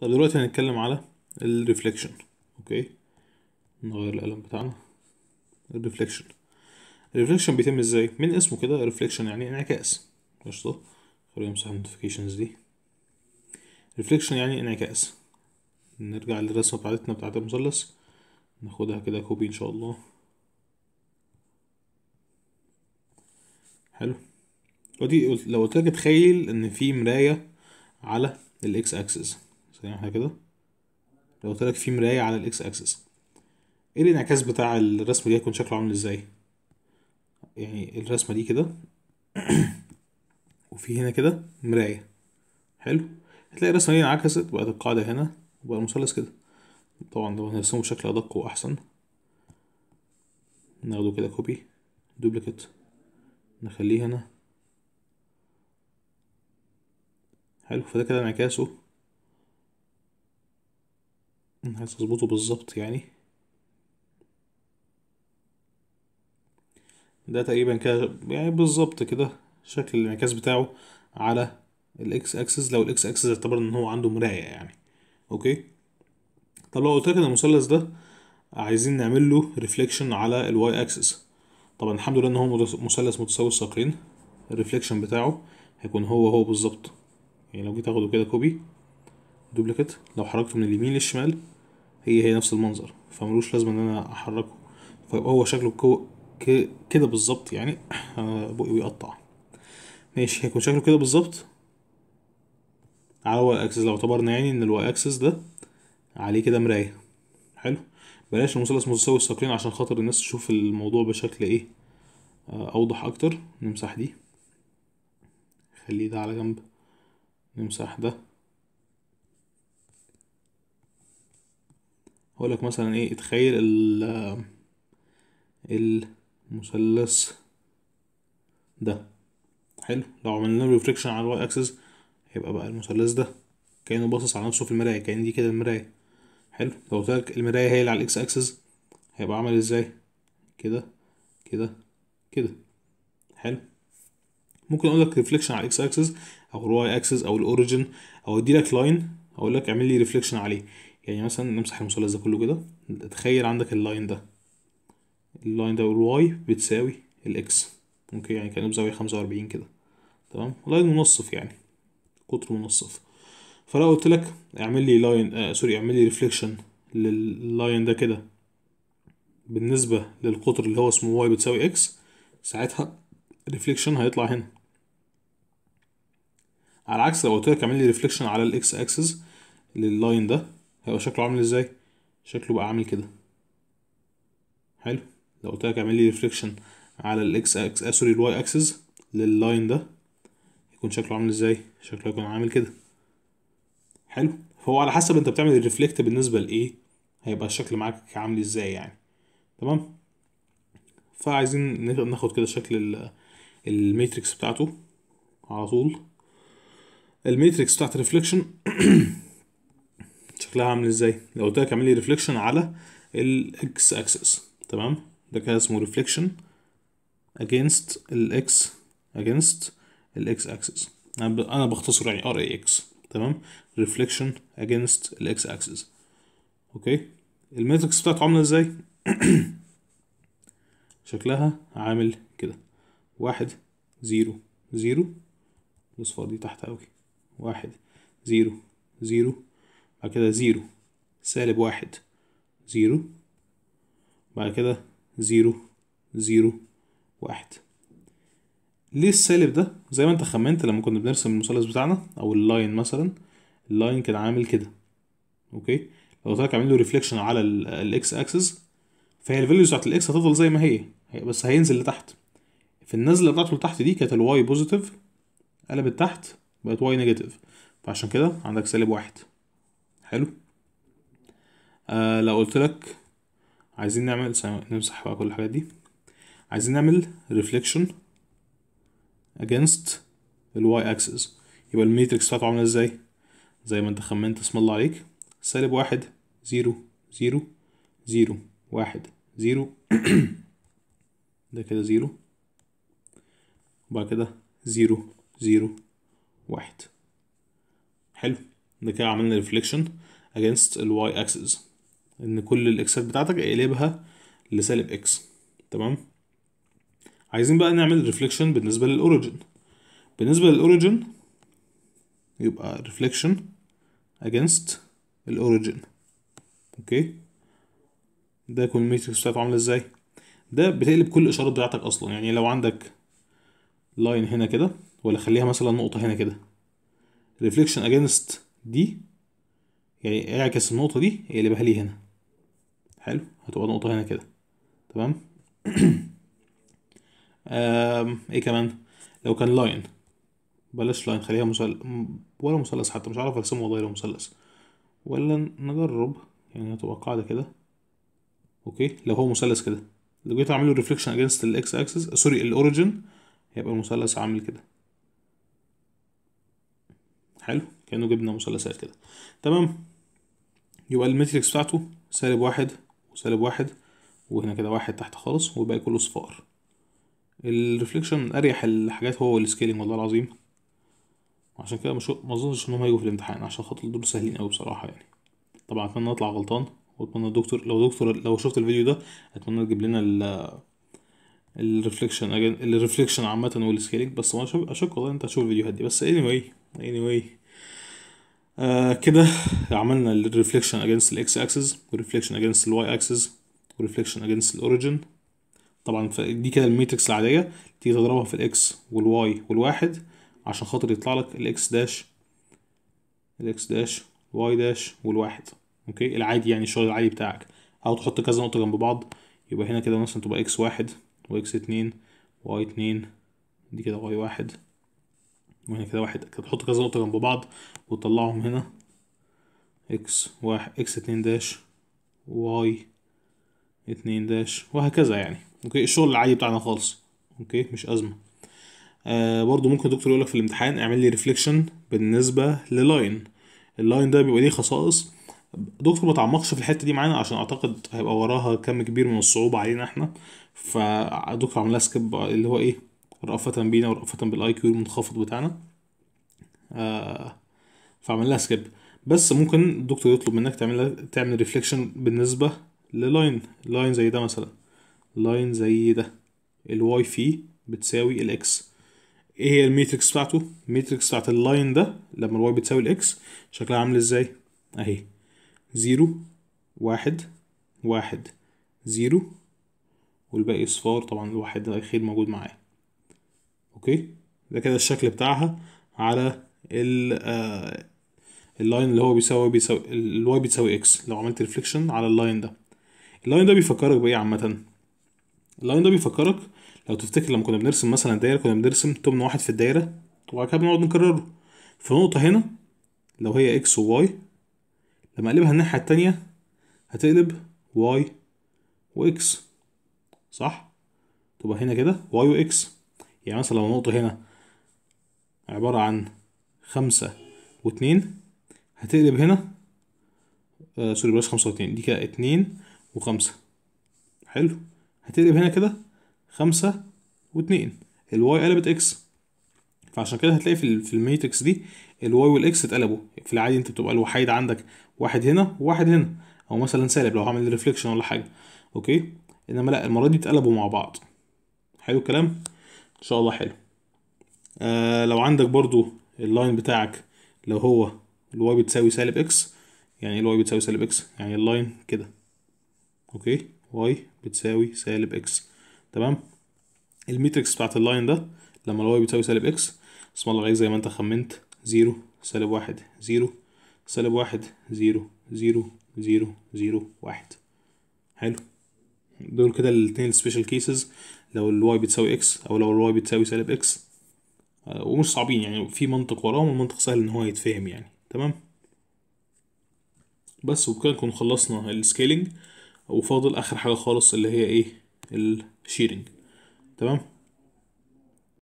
طب دلوقتي هنتكلم على الريفليكشن اوكي نغير القلم بتاعنا الريفليكشن الريفليكشن بيتم ازاي من اسمه كده ريفليكشن يعني انعكاس قشطه خلينا نمسح النوتيفيكيشنز دي ريفليكشن يعني انعكاس نرجع للرسمه بتاعتنا بتاعت المثلث ناخدها كده كوبي ان شاء الله حلو ودي لو قلت لك تخيل ان في مرايه على الاكس اكسس زي يعني احنا كده لو قلت لك في مرايه على الاكس اكسس ايه الانعكاس بتاع الرسمه دي هيكون شكله عامل ازاي يعني الرسمه دي كده وفي هنا كده مرايه حلو هتلاقي الرسمه دي انعكست بقت القاعده هنا وبقى المثلث كده طبعا لو هنرسمه بشكل ادق واحسن ناخده كده كوبي دوبليكيت نخليه هنا حلو فده كده انعكاسه عايز بالظبط يعني ده تقريبا كده يعني بالظبط كده شكل الانعكاس بتاعه على الاكس اكسس لو الاكس اكسس اعتبر ان هو عنده مرايه يعني اوكي طب لو قلت لك ان المثلث ده عايزين نعمل له ريفليكشن على الواي اكسس طبعا الحمد لله ان هو مثلث متساوي الساقين الريفليكشن بتاعه هيكون هو هو بالظبط يعني لو جيت اخده كده كوبي دوبليكيت لو حركته من اليمين للشمال هي هي نفس المنظر فملوش لازمه ان انا احركه فيبقى هو شكله كو كده بالظبط يعني بقي بيقطع ماشي هيكون شكله كده بالظبط على الواي اكسس لو اعتبرنا يعني ان الواي اكسس ده عليه كده مرايه حلو بلاش المثلث متساوي الساقين عشان خاطر الناس تشوف الموضوع بشكل ايه آه، اوضح اكتر نمسح دي نخليه ده على جنب نمسح ده اقولك مثلا ايه اتخيل ال المثلث ده حلو لو عملنا له ريفليكشن على الواي اكسس هيبقى بقى المثلث ده كانه باصص على نفسه في المرايه كان دي كده المرايه حلو لو قلت المرايه هي اللي على الاكس اكسس هيبقى عامل ازاي كده كده كده حلو ممكن اقول لك ريفليكشن على الاكس اكسس او الواي اكسس او الاوريجن او اديلك لاين اقول لك اعمل لي ريفليكشن عليه يعني مثلا نمسح المثلث ده كله كده تخيل عندك اللاين ده اللاين ده والواي بتساوي الاكس ممكن يعني كان بزاوية خمسة وأربعين كده تمام لاين منصف يعني قطر منصف فلو قلت لك اعمل لي لاين آه سوري اعمل لي ريفليكشن لللاين ده كده بالنسبة للقطر اللي هو اسمه واي بتساوي اكس ساعتها ريفليكشن هيطلع هنا على عكس لو قلت لك اعمل لي ريفليكشن على الاكس اكسس لللاين ده هيبقى شكله عامل ازاي شكله بقى عامل كده حلو لو قلت لك اعمل لي ريفليكشن على الاكس اكس سوري الواي اكسس لللاين ده يكون شكله عامل ازاي شكله هيكون عامل كده حلو فهو على حسب انت بتعمل الريفلكت بالنسبه لايه هيبقى الشكل معاك عامل ازاي يعني تمام فعايزين ناخد كده شكل الماتريكس بتاعته على طول الماتريكس بتاعت الريفليكشن شكلها عامل ازاي لو قلت لك اعمل لي ريفليكشن على الاكس اكسس تمام ده كده اسمه ريفليكشن against الاكس against الاكس اكسس انا بختصر يعني ار اي اكس تمام ريفليكشن against الاكس اكسس اوكي الماتريكس بتاعته عامله ازاي شكلها عامل كده واحد زيرو زيرو الاصفار دي تحت اوي واحد زيرو زيرو بعد كده زيرو سالب واحد زيرو بعد كده زيرو زيرو واحد ليه السالب ده زي ما انت خمنت لما كنا بنرسم المثلث بتاعنا او اللاين مثلا اللاين كان عامل كده اوكي لو طلعت عامل له ريفليكشن على الاكس اكسس فهي الفاليوز بتاعت الاكس هتفضل زي ما هي بس هينزل لتحت في النزله بتاعته لتحت دي كانت الواي بوزيتيف قلبت تحت بقت واي نيجاتيف فعشان كده عندك سالب واحد حلو آه لو قلت لك عايزين نعمل نمسح بقى كل الحاجات دي عايزين نعمل reflection against الواي اكسس يبقى الميتريكس بتاعته عامله ازاي زي ما انت خمنت اسم الله عليك سالب واحد زيرو زيرو زيرو واحد زيرو ده كده زيرو وبعد كده زيرو زيرو واحد حلو ده كده عملنا ريفليكشن against الواي اكسس ان كل الاكسات بتاعتك اقلبها لسالب اكس تمام عايزين بقى نعمل ريفليكشن بالنسبه للاوريجن بالنسبه للاوريجن يبقى ريفليكشن against الاوريجن اوكي ده يكون الميتريكس بتاعته عامله ازاي ده بتقلب كل الاشارات بتاعتك اصلا يعني لو عندك لاين هنا كده ولا خليها مثلا نقطه هنا كده ريفليكشن against دي يعني اعكس النقطة دي اقلبها لي هنا حلو هتبقى نقطة هنا كده تمام ايه كمان لو كان لاين بلاش لاين خليها مثلث ولا مثلث حتى مش عارف ارسمه والله لو مثلث ولا نجرب يعني هتبقى قاعدة كده اوكي لو هو مثلث كده لو جيت اعمله ريفليكشن اجينست الاكس اكسس سوري الاوريجن هيبقى المثلث عامل كده حلو كأنه جبنا مثلثات كده تمام يبقى الماتريكس بتاعته سالب واحد وسالب واحد وهنا كده واحد تحت خالص والباقي كله صفار الريفليكشن من اريح الحاجات هو السكيلينج والله العظيم عشان كده مش ما اظنش انهم هيجوا في الامتحان عشان خاطر دول سهلين قوي بصراحه يعني طبعا اتمنى اطلع غلطان واتمنى الدكتور لو دكتور لو شفت الفيديو ده اتمنى تجيب لنا ال الريفليكشن الريفليكشن عامه والسكيلينج بس ما اشك والله انت هتشوف الفيديوهات دي بس اني anyway آه، كده عملنا الريفليكشن اجينست الاكس اكسس والريفليكشن اجينست الواي اكسس والريفليكشن اجينست الاوريجن طبعا دي كده الميتريكس العاديه تيجي تضربها في الاكس والواي والواحد عشان خاطر يطلع لك الاكس داش الاكس داش واي داش والواحد اوكي العادي يعني الشغل العادي بتاعك او تحط كذا نقطه جنب بعض يبقى هنا كده مثلا تبقى اكس واحد واكس اتنين واي اتنين دي كده واي واحد وهنا كده واحد كده تحط كذا نقطة جنب بعض وتطلعهم هنا اكس واحد اكس اتنين داش واي اتنين داش وهكذا يعني اوكي الشغل العادي بتاعنا خالص اوكي مش ازمة آه برضو ممكن الدكتور يقولك في الامتحان اعمل لي ريفليكشن بالنسبة للاين اللاين ده بيبقى ليه خصائص دكتور ما تعمقش في الحته دي معانا عشان اعتقد هيبقى وراها كم كبير من الصعوبه علينا احنا فدكتور عملها سكيب اللي هو ايه رأفة بينا ورأفة بالاي كيو المنخفض بتاعنا آه فعمل لها سكيب بس ممكن الدكتور يطلب منك تعمل تعمل ريفليكشن بالنسبة للاين لاين زي ده مثلا لاين زي ده الواي فيه بتساوي الاكس ايه هي الميتريكس بتاعته الميتريكس بتاعت اللاين ده لما الواي بتساوي الاكس شكلها عامل ازاي اهي زيرو واحد واحد زيرو والباقي اصفار طبعا الواحد ده خير موجود معايا اوكي ده كده الشكل بتاعها على ال آه، اللاين اللي هو بيساوي بيساوي الواي بتساوي اكس لو عملت ريفليكشن على اللاين ده اللاين ده بيفكرك بايه عامه اللاين ده بيفكرك لو تفتكر لما كنا بنرسم مثلا دايره كنا بنرسم تمن واحد في الدايره وبعد كده بنقعد نكرره في نقطه هنا لو هي اكس وواي لما اقلبها الناحيه التانية هتقلب واي واكس صح تبقى هنا كده واي واكس يعني مثلا لو النقطة هنا عبارة عن خمسة واتنين هتقلب هنا آه سوري بلاش خمسة واتنين دي كده اتنين وخمسة حلو هتقلب هنا كده خمسة واتنين الواي قلبت اكس فعشان كده هتلاقي في في الميتريكس دي الواي والاكس اتقلبوا في العادي انت بتبقى الوحيد عندك واحد هنا وواحد هنا او مثلا سالب لو هعمل ريفليكشن ولا حاجه اوكي انما لا المره دي اتقلبوا مع بعض حلو الكلام ان شاء الله حلو آه لو عندك برضو اللاين بتاعك لو هو الواي بتساوي سالب اكس يعني ايه الواي بتساوي سالب اكس يعني اللاين كده اوكي واي بتساوي سالب اكس تمام الميتريكس بتاعت اللاين ده لما الواي بتساوي سالب اكس اسم الله عليك زي ما انت خمنت زيرو سالب واحد زيرو سالب واحد زيرو زيرو زيرو زيرو واحد حلو دول كده الاثنين السبيشال كيسز لو الواي بتساوي اكس او لو الواي بتساوي سالب اكس آه، ومش صعبين يعني في منطق وراهم والمنطق سهل ان هو يتفهم يعني تمام بس وبكده نكون خلصنا السكيلينج وفاضل اخر حاجه خالص اللي هي ايه الشيرنج تمام